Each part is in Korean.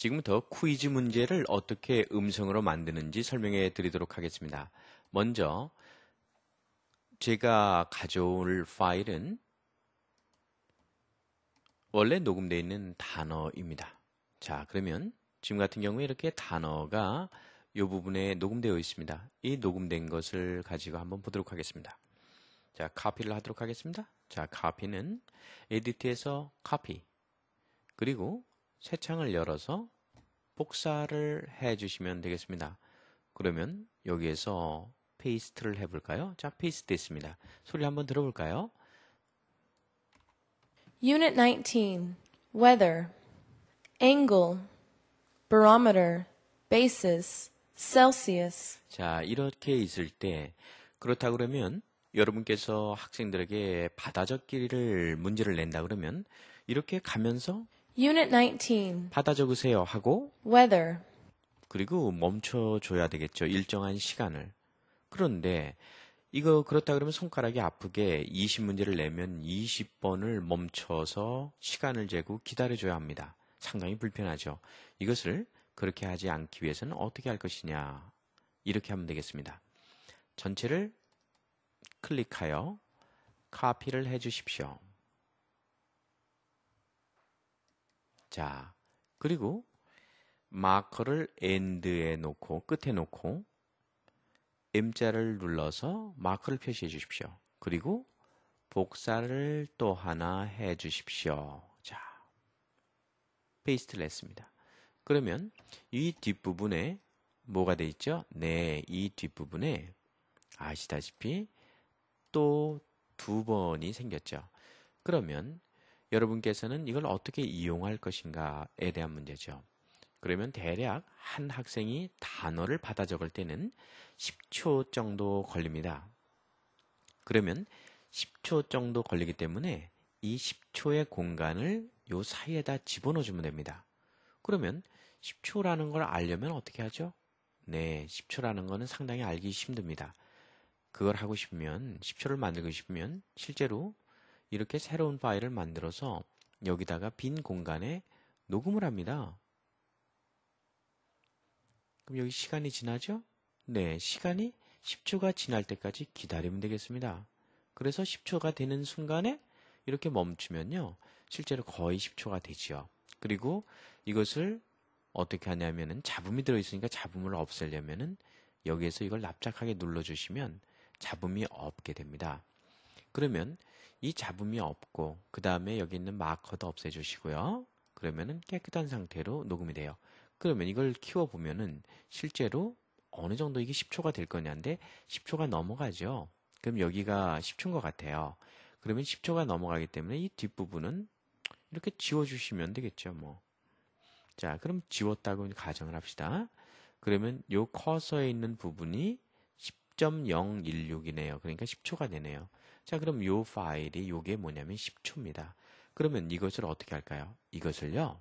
지금부터 퀴즈 문제를 어떻게 음성으로 만드는지 설명해 드리도록 하겠습니다. 먼저 제가 가져올 파일은 원래 녹음되어 있는 단어입니다. 자, 그러면 지금 같은 경우에 이렇게 단어가 이 부분에 녹음되어 있습니다. 이 녹음된 것을 가지고 한번 보도록 하겠습니다. 자, 카피를 하도록 하겠습니다. 자, 카피는 에디트에서 카피 그리고 새 창을 열어서 복사를 해 주시면 되겠습니다. 그러면 여기에서 페이스트를 해볼까요? 자, 페이스트 했습니다. 소리 한번 들어볼까요? Unit 19. Weather. Angle. Barometer. Basis. Celsius. 자, 이렇게 있을 때 그렇다 그러면 여러분께서 학생들에게 받아 적기를 문제를 낸다 그러면 이렇게 가면서 Unit 19. 받아 적으세요 하고 weather. 그리고 멈춰 줘야 되겠죠. 일정한 시간을. 그런데 이거 그렇다 그러면 손가락이 아프게 20문제를 내면 20번을 멈춰서 시간을 재고 기다려 줘야 합니다. 상당히 불편하죠. 이것을 그렇게 하지 않기 위해서는 어떻게 할 것이냐. 이렇게 하면 되겠습니다. 전체를 클릭하여 카피를 해 주십시오. 자, 그리고 마커를 엔드에 놓고 끝에 놓고 M자를 눌러서 마커를 표시해 주십시오. 그리고 복사를 또 하나 해 주십시오. 자, 페이스트를 했습니다. 그러면 이 뒷부분에 뭐가 돼 있죠? 네, 이 뒷부분에 아시다시피 또 두 번이 생겼죠. 그러면 여러분께서는 이걸 어떻게 이용할 것인가에 대한 문제죠. 그러면 대략 한 학생이 단어를 받아 적을 때는 10초 정도 걸립니다. 그러면 10초 정도 걸리기 때문에 이 10초의 공간을 요 사이에다 집어넣어 주면 됩니다. 그러면 10초라는 걸 알려면 어떻게 하죠? 네, 10초라는 거는 상당히 알기 힘듭니다. 그걸 하고 싶으면 10초를 만들고 싶으면 실제로 이렇게 새로운 파일을 만들어서 여기다가 빈 공간에 녹음을 합니다. 그럼 여기 시간이 지나죠? 네, 시간이 10초가 지날 때까지 기다리면 되겠습니다. 그래서 10초가 되는 순간에 이렇게 멈추면요. 실제로 거의 10초가 되지요. 그리고 이것을 어떻게 하냐면은 잡음이 들어있으니까 잡음을 없애려면은 여기에서 이걸 납작하게 눌러주시면 잡음이 없게 됩니다. 그러면 이 잡음이 없고 그 다음에 여기 있는 마커도 없애주시고요. 그러면은 깨끗한 상태로 녹음이 돼요. 그러면 이걸 키워보면은 실제로 어느 정도 이게 10초가 될 거냐인데 10초가 넘어가죠. 그럼 여기가 10초인 것 같아요. 그러면 10초가 넘어가기 때문에 이 뒷부분은 이렇게 지워주시면 되겠죠. 뭐. 자, 그럼 지웠다고 가정을 합시다. 그러면 요 커서에 있는 부분이 10.016이네요. 그러니까 10초가 되네요. 자, 그럼 요 파일이 요게 뭐냐면 10초입니다. 그러면 이것을 어떻게 할까요? 이것을요.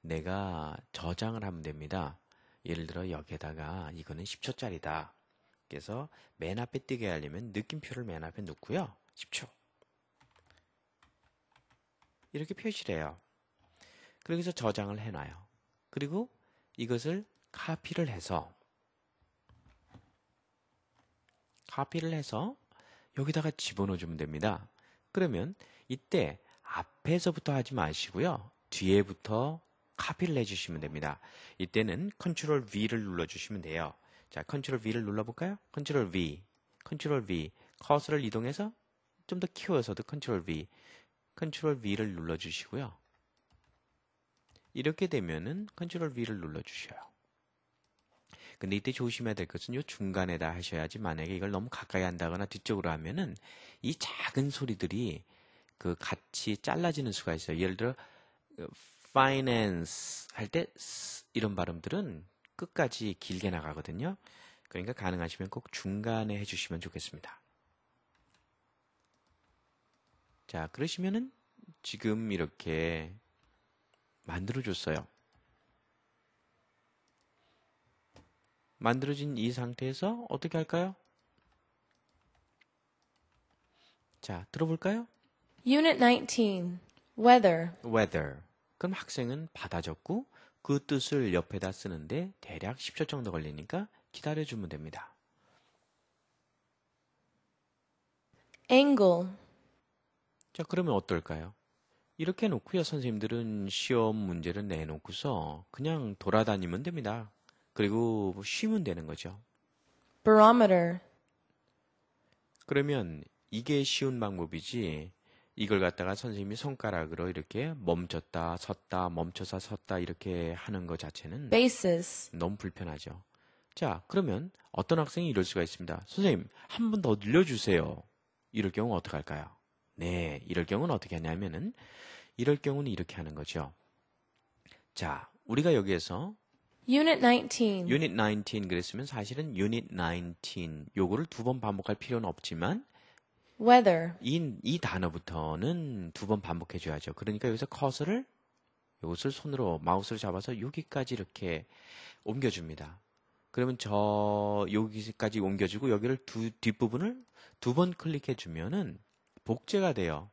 내가 저장을 하면 됩니다. 예를 들어 여기에다가 이거는 10초짜리다. 그래서 맨 앞에 뜨게 하려면 느낌표를 맨 앞에 놓고요. 10초. 이렇게 표시를 해요. 그래서 저장을 해놔요. 그리고 이것을 카피를 해서 카피를 해서 여기다가 집어넣어주면 됩니다. 그러면 이때 앞에서부터 하지 마시고요. 뒤에부터 카피를 해주시면 됩니다. 이때는 컨트롤 V를 눌러주시면 돼요. 자, 컨트롤 V를 눌러볼까요? 컨트롤 V, 컨트롤 V, 커서를 이동해서 좀 더 키워서도 컨트롤 V, 컨트롤 V를 눌러주시고요. 이렇게 되면은 컨트롤 V를 눌러주셔요. 근데 이때 조심해야 될 것은 요 중간에다 하셔야지 만약에 이걸 너무 가까이 한다거나 뒤쪽으로 하면은 이 작은 소리들이 그 같이 잘라지는 수가 있어요. 예를 들어 그 finance 할때 이런 발음들은 끝까지 길게 나가거든요. 그러니까 가능하시면 꼭 중간에 해주시면 좋겠습니다. 자, 그러시면은 지금 이렇게 만들어줬어요. 만들어진 이 상태에서 어떻게 할까요? 자, 들어볼까요? Unit 19. Weather. Weather. 그럼 학생은 받아줬고 그 뜻을 옆에다 쓰는데 대략 10초 정도 걸리니까 기다려주면 됩니다. Angle. 자, 그러면 어떨까요? 이렇게 놓고요. 선생님들은 시험 문제를 내놓고서 그냥 돌아다니면 됩니다. 그리고 뭐 쉬면 되는 거죠. barometer. 그러면 이게 쉬운 방법이지 이걸 갖다가 선생님이 손가락으로 이렇게 멈췄다 섰다 멈춰서 섰다 이렇게 하는 것 자체는 basis. 너무 불편하죠. 자, 그러면 어떤 학생이 이럴 수가 있습니다. 선생님, 한 번 더 늘려주세요. 이럴 경우 어떻게 할까요? 네, 이럴 경우는 어떻게 하냐면은, 이럴 경우는 이렇게 하는 거죠. 자, 우리가 여기에서 Unit 19. Unit 19 그랬으면 사실은 Unit 19 요거를 두 번 반복할 필요는 없지만 whether 이, 이 단어부터는 두 번 반복해 줘야죠. 그러니까 여기서 커서를 이것을 손으로 마우스를 잡아서 여기까지 이렇게 옮겨줍니다. 그러면 저 여기까지 옮겨주고 여기를 두 뒷부분을 두 번 클릭해 주면은 복제가 돼요.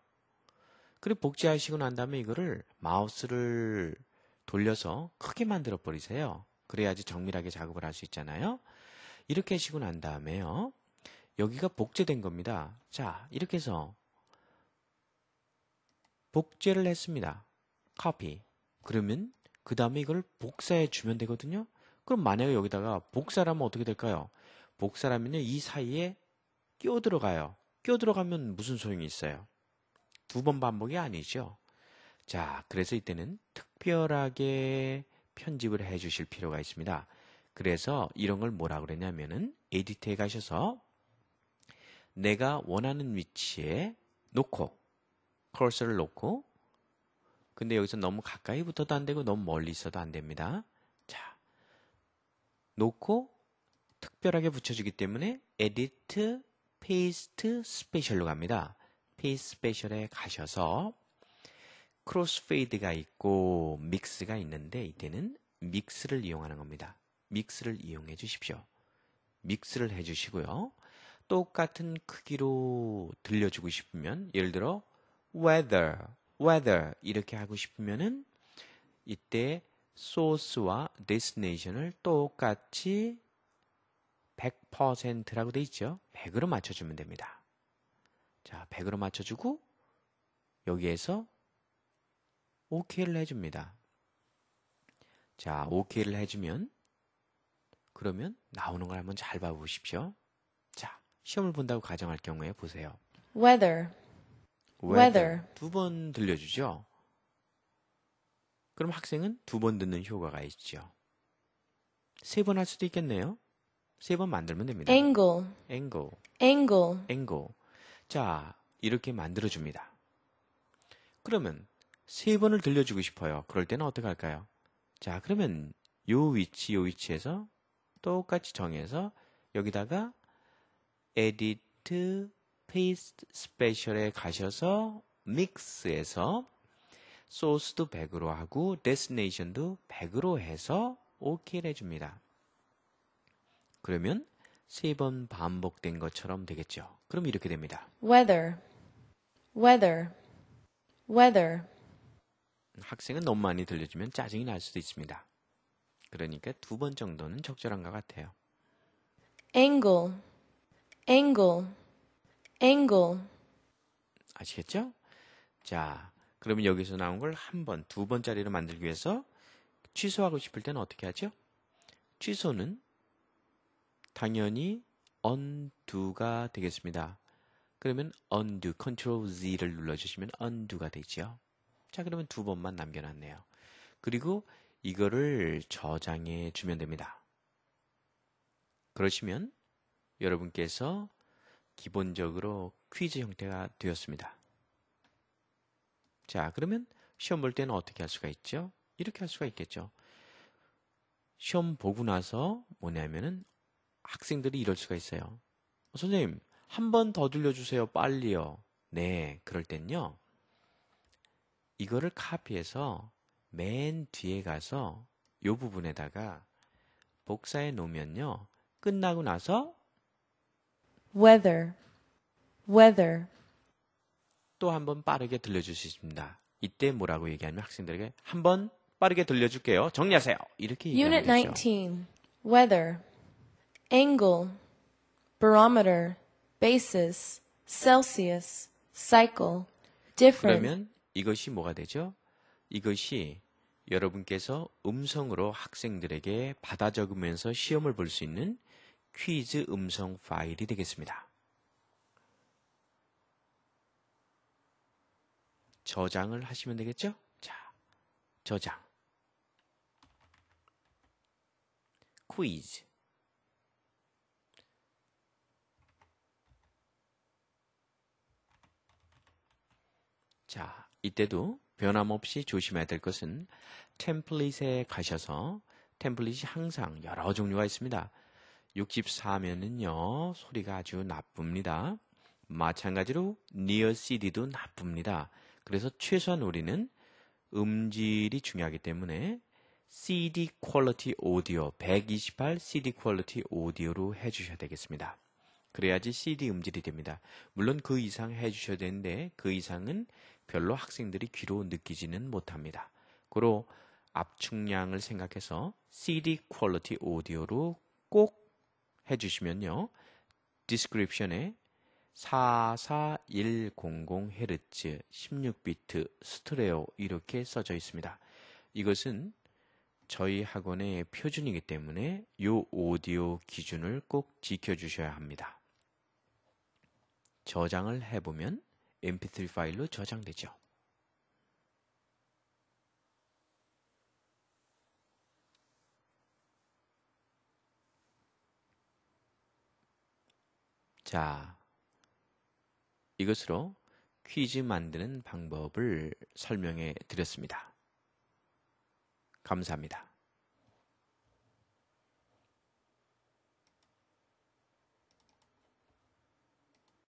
그리고 복제하시고 난 다음에 이거를 마우스를 돌려서 크게 만들어 버리세요. 그래야지 정밀하게 작업을 할 수 있잖아요. 이렇게 하시고 난 다음에요. 여기가 복제된 겁니다. 자, 이렇게 해서 복제를 했습니다. c 피 그러면 그 다음에 이걸 복사해 주면 되거든요. 그럼 만약에 여기다가 복사하면 어떻게 될까요? 복사하면이 사이에 끼어 들어가요. 끼어 들어가면 무슨 소용이 있어요? 두 번 반복이 아니죠. 자, 그래서 이때는 특 특별하게 편집을 해 주실 필요가 있습니다. 그래서 이런 걸 뭐라 그랬냐면은 에디트에 가셔서 내가 원하는 위치에 놓고 커서를 놓고 근데 여기서 너무 가까이 붙어도 안 되고 너무 멀리 있어도 안 됩니다. 자, 놓고 특별하게 붙여주기 때문에 에디트 페이스트 스페셜로 갑니다. 페이스 t e s p 에 가셔서 크로스페이드가 있고 믹스가 있는데 이때는 믹스를 이용하는 겁니다. 믹스를 이용해 주십시오. 믹스를 해 주시고요. 똑같은 크기로 들려주고 싶으면 예를 들어 weather, weather 이렇게 하고 싶으면은 이때 소스와 destination을 똑같이 100%라고 돼 있죠. 100으로 맞춰주면 됩니다. 자, 100으로 맞춰주고 여기에서 OK를 해줍니다. 자, OK를 해주면 그러면 나오는 걸 한번 잘 봐보십시오. 자, 시험을 본다고 가정할 경우에 보세요. Weather. Weather. 두 번 들려주죠. 그럼 학생은 두 번 듣는 효과가 있죠. 세 번 할 수도 있겠네요. 세 번 만들면 됩니다. Angle. Angle. Angle. Angle. 자, 이렇게 만들어줍니다. 그러면 세 번을 들려주고 싶어요. 그럴 때는 어떻게 할까요? 자, 그러면 요 위치, 요 위치에서 똑같이 정해서 여기다가 edit paste special에 가셔서 mix에서 소스도 100으로 하고 destination도 100으로 해서 OK를 해줍니다. 그러면 세 번 반복된 것처럼 되겠죠. 그럼 이렇게 됩니다. weather weather weather 학생은 너무 많이 들려주면 짜증이 날 수도 있습니다. 그러니까 두 번 정도는 적절한 것 같아요. angle, angle, angle. 아시겠죠? 자, 그러면 여기서 나온 걸 한 번, 두 번짜리로 만들기 위해서 취소하고 싶을 때는 어떻게 하죠? 취소는 당연히 undo가 되겠습니다. 그러면 undo, c t r l Z를 눌러주시면 undo가 되죠. 자, 그러면 두 번만 남겨놨네요. 그리고 이거를 저장해 주면 됩니다. 그러시면 여러분께서 기본적으로 퀴즈 형태가 되었습니다. 자, 그러면 시험 볼 때는 어떻게 할 수가 있죠? 이렇게 할 수가 있겠죠. 시험 보고 나서 뭐냐면은 학생들이 이럴 수가 있어요. 선생님, 한 번 더 들려주세요. 빨리요. 네, 그럴 땐요. 이거를 카피해서 맨 뒤에 가서 요 부분에다가 복사해 놓으면요. 끝나고 나서 weather weather 또 한 번 빠르게 들려줄 수 있습니다. 이때 뭐라고 얘기하면 학생들에게 한번 빠르게 들려줄게요. 정리하세요. 이렇게 얘기하죠 Unit 19. Weather. Angle. Barometer. Basis. Celsius. Cycle. Different. 그러면 이것이 뭐가 되죠? 이것이 여러분께서 음성으로 학생들에게 받아 적으면서 시험을 볼 수 있는 퀴즈 음성 파일이 되겠습니다. 저장을 하시면 되겠죠? 자, 저장. 퀴즈. 자, 이때도 변함없이 조심해야 될 것은 템플릿에 가셔서 템플릿이 항상 여러 종류가 있습니다. 64면은요, 소리가 아주 나쁩니다. 마찬가지로 니어 CD도 나쁩니다. 그래서 최소한 우리는 음질이 중요하기 때문에 CD 퀄리티 오디오 128 CD 퀄리티 오디오로 해주셔야 되겠습니다. 그래야지 CD 음질이 됩니다. 물론 그 이상 해주셔야 되는데 그 이상은 별로 학생들이 귀로 느끼지는 못합니다. 그로 압축량을 생각해서 CD 퀄리티 오디오로 꼭 해주시면요. 디스크립션에 44100Hz 16비트 스트레오 이렇게 써져 있습니다. 이것은 저희 학원의 표준이기 때문에 이 오디오 기준을 꼭 지켜주셔야 합니다. 저장을 해보면 mp3 파일로 저장되죠. 자, 이것으로 퀴즈 만드는 방법을 설명해 드렸습니다. 감사합니다.